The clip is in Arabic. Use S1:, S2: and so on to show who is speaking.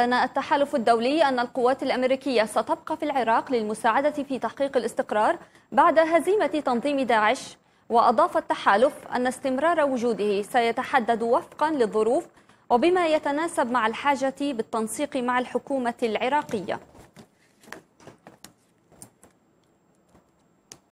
S1: أعلن التحالف الدولي أن القوات الأمريكية ستبقى في العراق للمساعدة في تحقيق الاستقرار بعد هزيمة تنظيم داعش وأضاف التحالف أن استمرار وجوده سيتحدد وفقا للظروف وبما يتناسب مع الحاجة بالتنسيق مع الحكومة العراقية